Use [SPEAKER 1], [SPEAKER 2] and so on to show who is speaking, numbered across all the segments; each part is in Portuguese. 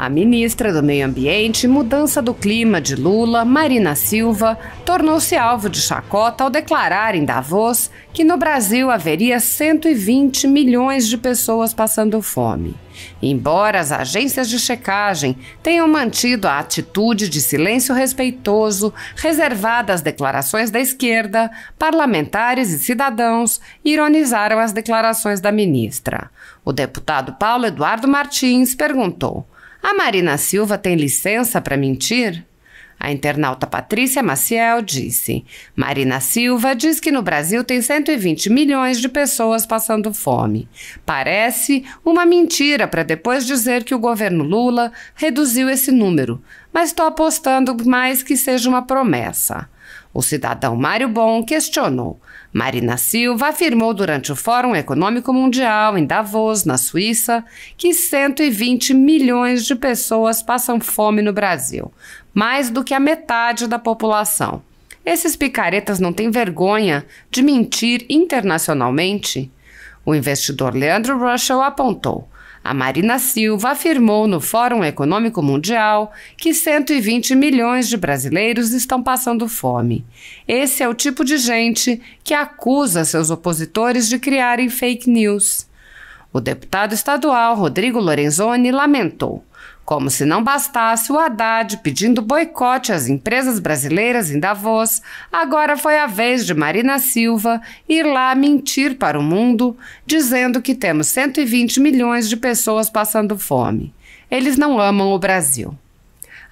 [SPEAKER 1] A ministra do Meio Ambiente e Mudança do Clima de Lula, Marina Silva, tornou-se alvo de chacota ao declarar em Davos que no Brasil haveria 120 milhões de pessoas passando fome. Embora as agências de checagem tenham mantido a atitude de silêncio respeitoso reservada às declarações da esquerda, parlamentares e cidadãos ironizaram as declarações da ministra. O deputado Paulo Eduardo Martins perguntou. A Marina Silva tem licença para mentir? A internauta Patrícia Maciel disse: Marina Silva diz que no Brasil tem 120 milhões de pessoas passando fome. Parece uma mentira para depois dizer que o governo Lula reduziu esse número, mas estou apostando mais que seja uma promessa. O cidadão Mário Bon questionou. Marina Silva afirmou durante o Fórum Econômico Mundial, em Davos, na Suíça, que 120 milhões de pessoas passam fome no Brasil, mais do que a metade da população. Esses picaretas não têm vergonha de mentir internacionalmente? O investidor Leandro Russell apontou. A Marina Silva afirmou no Fórum Econômico Mundial que 120 milhões de brasileiros estão passando fome. Esse é o tipo de gente que acusa seus opositores de criarem fake news. O deputado estadual Rodrigo Lorenzoni lamentou. Como se não bastasse, o Haddad pedindo boicote às empresas brasileiras em Davos, agora foi a vez de Marina Silva ir lá mentir para o mundo, dizendo que temos 120 milhões de pessoas passando fome. Eles não amam o Brasil.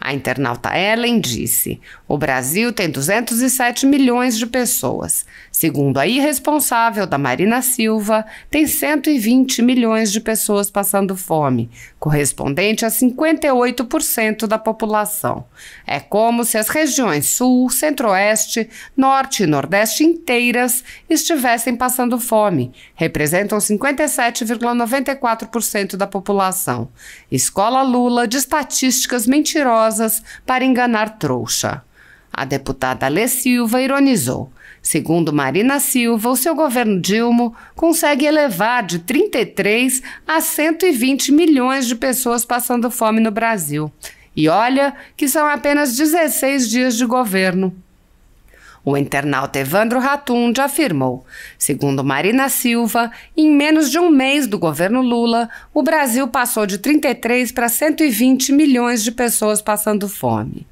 [SPEAKER 1] A internauta Ellen disse: O Brasil tem 207 milhões de pessoas. Segundo a irresponsável da Marina Silva, tem 120 milhões de pessoas passando fome, correspondente a 58% da população. É como se as regiões Sul, Centro-Oeste, Norte e Nordeste inteiras estivessem passando fome. Representam 57,94% da população. Escola Lula de estatísticas mentirosas mentirosas para enganar trouxa. A deputada Lê Silva ironizou. Segundo Marina Silva, o seu governo Dilma consegue elevar de 33 a 120 milhões de pessoas passando fome no Brasil. E olha que são apenas 16 dias de governo. O internauta Evandro Ratund afirmou: segundo Marina Silva, em menos de um mês do governo Lula, o Brasil passou de 33 para 120 milhões de pessoas passando fome.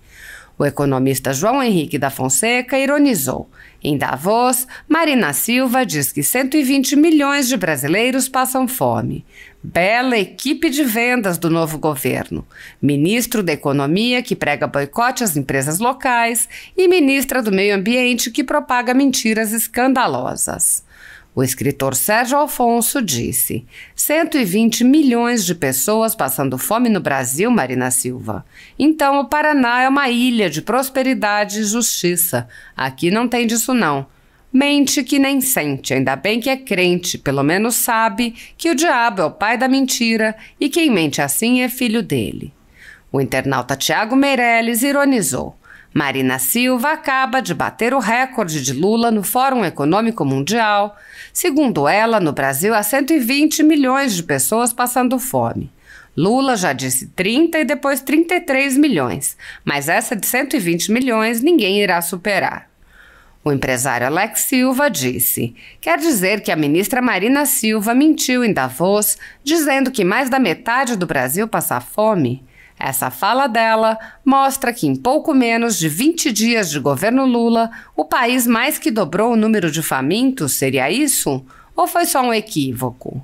[SPEAKER 1] O economista João Henrique da Fonseca ironizou. Em Davos, Marina Silva diz que 120 milhões de brasileiros passam fome. Bela equipe de vendas do novo governo. Ministro da Economia, que prega boicote às empresas locais, e ministra do Meio Ambiente, que propaga mentiras escandalosas. O escritor Sérgio Alfonso disse: 120 milhões de pessoas passando fome no Brasil, Marina Silva. Então o Paraná é uma ilha de prosperidade e justiça. Aqui não tem disso, não. Mente que nem sente, ainda bem que é crente, pelo menos sabe que o diabo é o pai da mentira e quem mente assim é filho dele. O internauta Tiago Meirelles ironizou. Marina Silva acaba de bater o recorde de Lula no Fórum Econômico Mundial. Segundo ela, no Brasil há 120 milhões de pessoas passando fome. Lula já disse 30 e depois 33 milhões, mas essa de 120 milhões ninguém irá superar. O empresário Alex Silva disse: Quer dizer que a ministra Marina Silva mentiu em Davos, dizendo que mais da metade do Brasil passa fome? Essa fala dela mostra que, em pouco menos de 20 dias de governo Lula, o país mais que dobrou o número de famintos seria isso? Ou foi só um equívoco?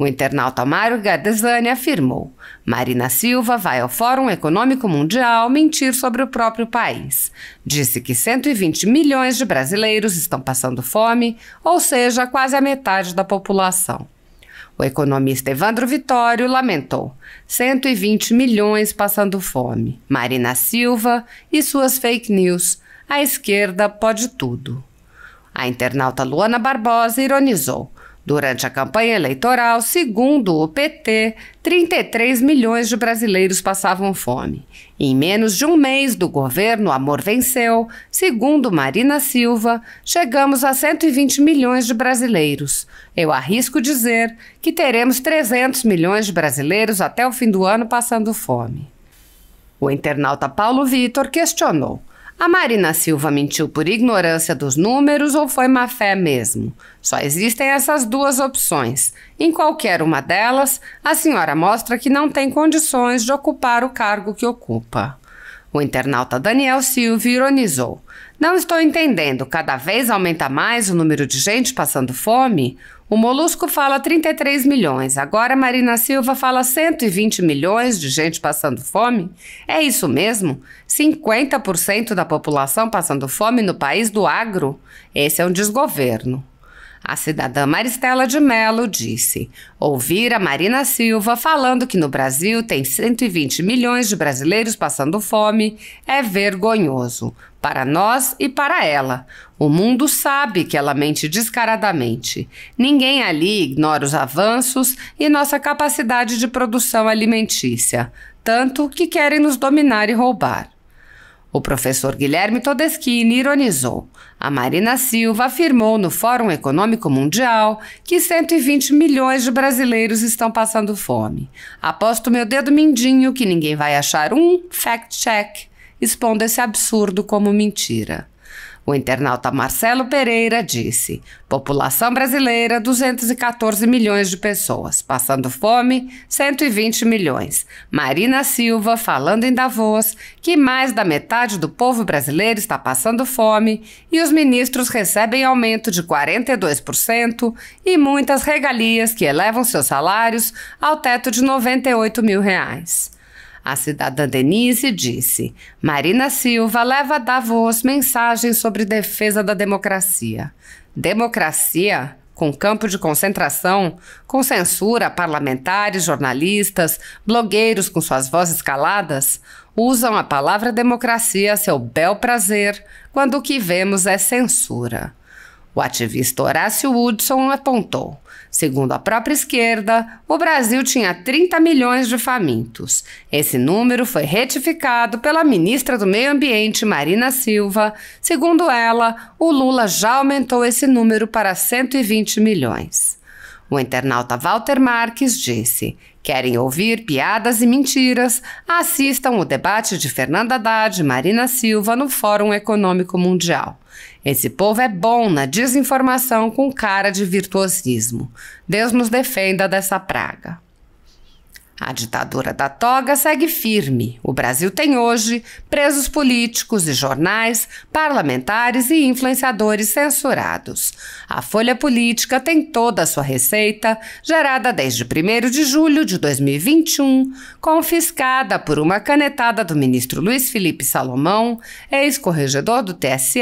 [SPEAKER 1] O internauta Mário Gardesani afirmou: Marina Silva vai ao Fórum Econômico Mundial mentir sobre o próprio país. Disse que 120 milhões de brasileiros estão passando fome, ou seja, quase a metade da população. O economista Evandro Vitório lamentou: 120 milhões passando fome. Marina Silva e suas fake news. A esquerda pode tudo. A internauta Luana Barbosa ironizou: Durante a campanha eleitoral, segundo o PT, 33 milhões de brasileiros passavam fome. Em menos de um mês do governo Amor Venceu, segundo Marina Silva, chegamos a 120 milhões de brasileiros. Eu arrisco dizer que teremos 300 milhões de brasileiros até o fim do ano passando fome. O internauta Paulo Vitor questionou: a Marina Silva mentiu por ignorância dos números ou foi má fé mesmo? Só existem essas duas opções. Em qualquer uma delas, a senhora mostra que não tem condições de ocupar o cargo que ocupa. O internauta Daniel Silva ironizou. Não estou entendendo. Cada vez aumenta mais o número de gente passando fome? O Molusco fala 33 milhões. Agora Marina Silva fala 120 milhões de gente passando fome? É isso mesmo? 50% da população passando fome no país do agro? Esse é um desgoverno. A cidadã Maristela de Mello disse: ouvir a Marina Silva falando que no Brasil tem 120 milhões de brasileiros passando fome é vergonhoso. Para nós e para ela. O mundo sabe que ela mente descaradamente. Ninguém ali ignora os avanços e nossa capacidade de produção alimentícia, tanto que querem nos dominar e roubar. O professor Guilherme Todeschini ironizou. A Marina Silva afirmou no Fórum Econômico Mundial que 120 milhões de brasileiros estão passando fome. Aposto meu dedo mindinho que ninguém vai achar um fact-check expondo esse absurdo como mentira. O internauta Marcelo Pereira disse: população brasileira, 214 milhões de pessoas, passando fome, 120 milhões. Marina Silva, falando em Davos, que mais da metade do povo brasileiro está passando fome e os ministros recebem aumento de 42% e muitas regalias que elevam seus salários ao teto de 98 mil reais. A cidadã Denise disse: Marina Silva leva a Davos mensagens sobre defesa da democracia. Democracia? com campo de concentração, com censura, parlamentares, jornalistas, blogueiros com suas vozes caladas, usam a palavra democracia a seu bel prazer, quando o que vemos é censura. O ativista Horácio Woodson apontou. Segundo a própria esquerda, o Brasil tinha 30 milhões de famintos. Esse número foi retificado pela ministra do Meio Ambiente, Marina Silva. Segundo ela, o Lula já aumentou esse número para 120 milhões. O internauta Walter Marques disse: Querem ouvir piadas e mentiras? Assistam o debate de Fernanda Haddad e Marina Silva no Fórum Econômico Mundial. Esse povo é bom na desinformação com cara de virtuosismo. Deus nos defenda dessa praga. A ditadura da toga segue firme. O Brasil tem hoje presos políticos e jornais, parlamentares e influenciadores censurados. A folha política tem toda a sua receita, gerada desde 1 de julho de 2021, confiscada por uma canetada do ministro Luiz Felipe Salomão, ex-corregedor do TSE,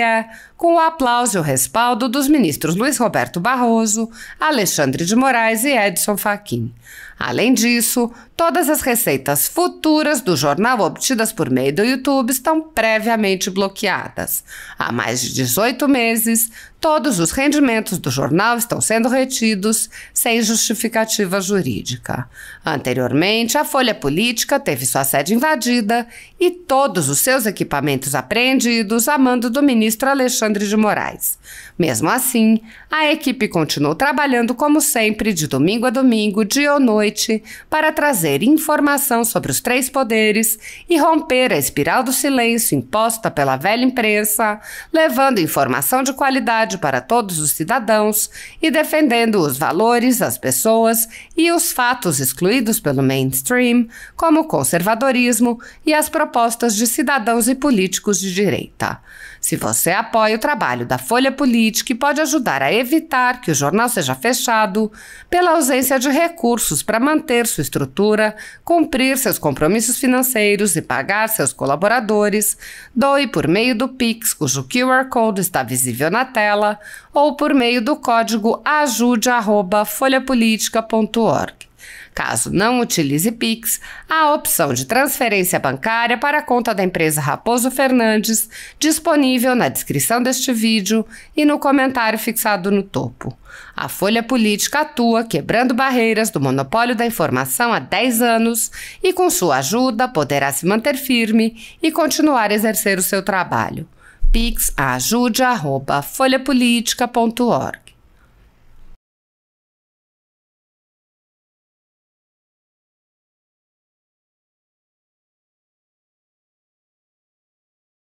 [SPEAKER 1] com o aplauso e o respaldo dos ministros Luiz Roberto Barroso, Alexandre de Moraes e Edson Fachin. Além disso, Todas as receitas futuras do jornal obtidas por meio do YouTube estão previamente bloqueadas. Há mais de 18 meses, Todos os rendimentos do jornal estão sendo retidos sem justificativa jurídica. Anteriormente, a Folha Política teve sua sede invadida e todos os seus equipamentos apreendidos a mando do ministro Alexandre de Moraes. Mesmo assim, a equipe continuou trabalhando como sempre, de domingo a domingo, dia ou noite, para trazer informação sobre os três poderes e romper a espiral do silêncio imposta pela velha imprensa, levando informação de qualidade igualdade para todos os cidadãos e defendendo os valores, as pessoas e os fatos excluídos pelo mainstream, como o conservadorismo e as propostas de cidadãos e políticos de direita. Se você apoia o trabalho da Folha Política e pode ajudar a evitar que o jornal seja fechado pela ausência de recursos para manter sua estrutura, cumprir seus compromissos financeiros e pagar seus colaboradores, doe por meio do Pix, cujo QR Code está visível na tela, ou por meio do código ajude@folhapolitica.org. Caso não utilize Pix, há a opção de transferência bancária para a conta da empresa Raposo Fernandes, disponível na descrição deste vídeo e no comentário fixado no topo. A Folha Política atua quebrando barreiras do monopólio da informação há 10 anos e, com sua ajuda, poderá se manter firme e continuar a exercer o seu trabalho. Pix ajude@folhapolitica.org.